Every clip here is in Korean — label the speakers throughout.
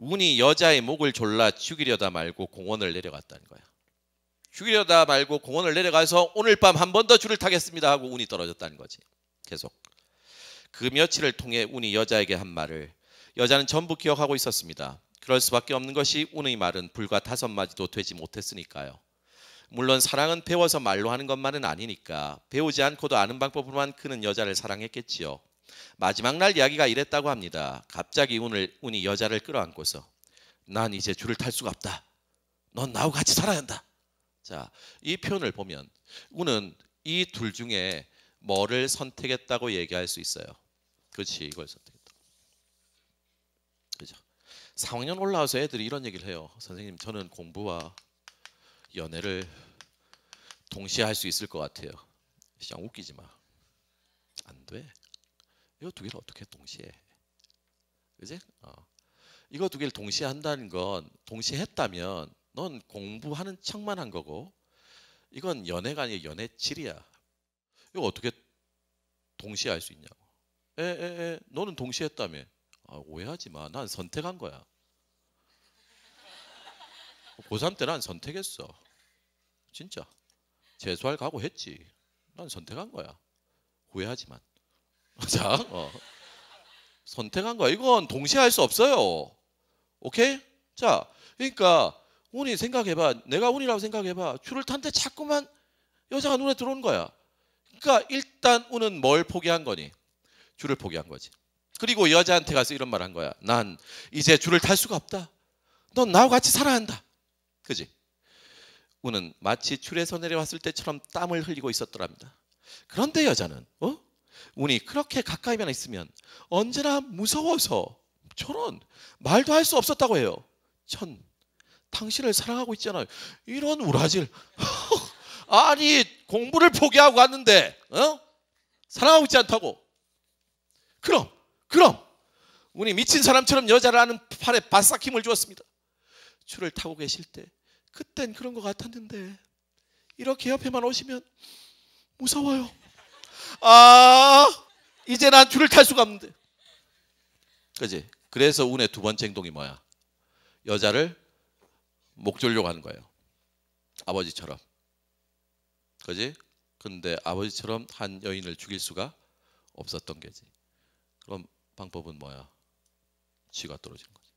Speaker 1: 운이 여자의 목을 졸라 죽이려다 말고 공원을 내려갔다는 거야. 죽이려다 말고 공원을 내려가서 오늘 밤 한 번 더 줄을 타겠습니다 하고 운이 떨어졌다는 거지. 계속. 그 며칠을 통해 운이 여자에게 한 말을 여자는 전부 기억하고 있었습니다. 그럴 수밖에 없는 것이 운의 말은 불과 다섯 마디도 되지 못했으니까요. 물론 사랑은 배워서 말로 하는 것만은 아니니까 배우지 않고도 아는 방법으로만 그는 여자를 사랑했겠지요. 마지막 날 이야기가 이랬다고 합니다. 갑자기 운을, 운이 여자를 끌어안고서 난 이제 줄을 탈 수가 없다. 넌 나하고 같이 살아야 한다. 자, 이 표현을 보면 운은 이 둘 중에 뭐를 선택했다고 얘기할 수 있어요. 그렇지, 이걸 선택했다. 그죠? 4학년 올라와서 애들이 이런 얘기를 해요. 선생님, 저는 공부와 연애를 동시에 할 수 있을 것 같아요. 그냥 웃기지 마. 안 돼. 이거 두 개를 어떻게 동시에 해? 그지? 어. 이거 두 개를 동시에 한다는 건 동시에 했다면 넌 공부하는 척만 한 거고 이건 연애가 아니라 연애 질이야. 이거 어떻게 동시에 할 수 있냐고. 에에에 너는 동시에 했다며. 아, 오해하지 마. 난 선택한 거야. 고3 때 난 선택했어. 진짜. 재수할 각오 했지. 난 선택한 거야. 후회하지만. 자, 어. 선택한 거야. 이건 동시에 할 수 없어요. 오케이? 자, 그러니까 운이 생각해봐. 내가 운이라고 생각해봐. 줄을 탄데 자꾸만 여자가 눈에 들어오는 거야. 그러니까 일단 운은 뭘 포기한 거니? 줄을 포기한 거지. 그리고 여자한테 가서 이런 말 한 거야. 난 이제 줄을 탈 수가 없다. 넌 나와 같이 살아야 한다. 그지? 운은 마치 줄에서 내려왔을 때처럼 땀을 흘리고 있었더랍니다. 그런데 여자는 어? 운이 그렇게 가까이만 있으면 언제나 무서워서 저런 말도 할 수 없었다고 해요. 전 당신을 사랑하고 있잖아요. 이런 우라질. 아니 공부를 포기하고 왔는데 어? 사랑하고 있지 않다고. 그럼 그럼 운이 미친 사람처럼 여자를 아는 팔에 바싹 힘을 주었습니다. 줄을 타고 계실 때 그땐 그런 것 같았는데 이렇게 옆에만 오시면 무서워요. 아, 이제 난 줄을 탈 수가 없는데. 그지? 그래서 운의 두 번째 행동이 뭐야? 여자를 목 졸려고 하는 거예요. 아버지처럼. 그지? 근데 아버지처럼 한 여인을 죽일 수가 없었던 게지. 그럼 방법은 뭐야? 지가 떨어진 거지.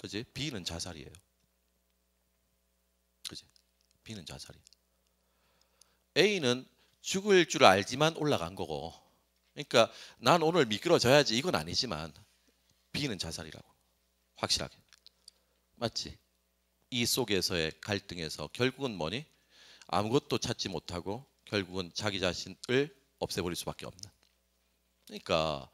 Speaker 1: 그지? 비는 자살이에요. 그지? 비는 자살이에요. A는 죽을 줄 알지만 올라간 거고 그러니까 난 오늘 미끄러져야지 이건 아니지만 B는 자살이라고 확실하게 맞지? 이 속에서의 갈등에서 결국은 뭐니? 아무것도 찾지 못하고 결국은 자기 자신을 없애버릴 수밖에 없는 그러니까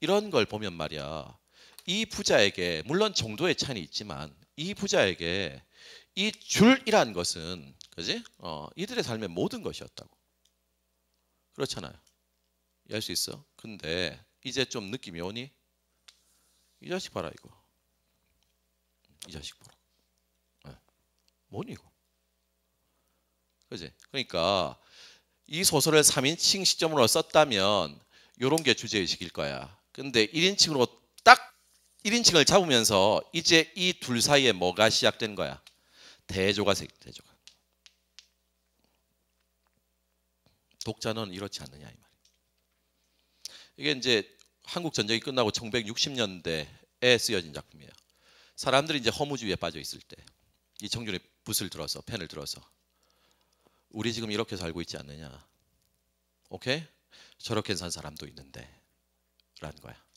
Speaker 1: 이런 걸 보면 말이야 이 부자에게 물론 정도의 차이 있지만 이 부자에게 이 줄이란 것은 그지? 어, 이들의 삶의 모든 것이었다고. 그렇잖아요. 이해할 수 있어? 근데 이제 좀 느낌이 오니? 이 자식 봐라 이거. 이 자식 봐라. 네. 뭐니 이거? 그지? 그러니까 이 소설을 3인칭 시점으로 썼다면 이런 게 주제의식일 거야. 근데 1인칭으로 딱 1인칭을 잡으면서 이제 이 둘 사이에 뭐가 시작된 거야? 대조가 생, 대조가. 독자는 이렇지 않느냐 이 말이에요. 이게 이제 한국 전쟁이 끝나고 1960년대에 쓰여진 작품이에요. 사람들이 이제 허무주의에 빠져 있을 때 이청준의 붓을 들어서 펜을 들어서 우리 지금 이렇게 살고 있지 않느냐. 오케이? 저렇게 산 사람도 있는데 라는 거야.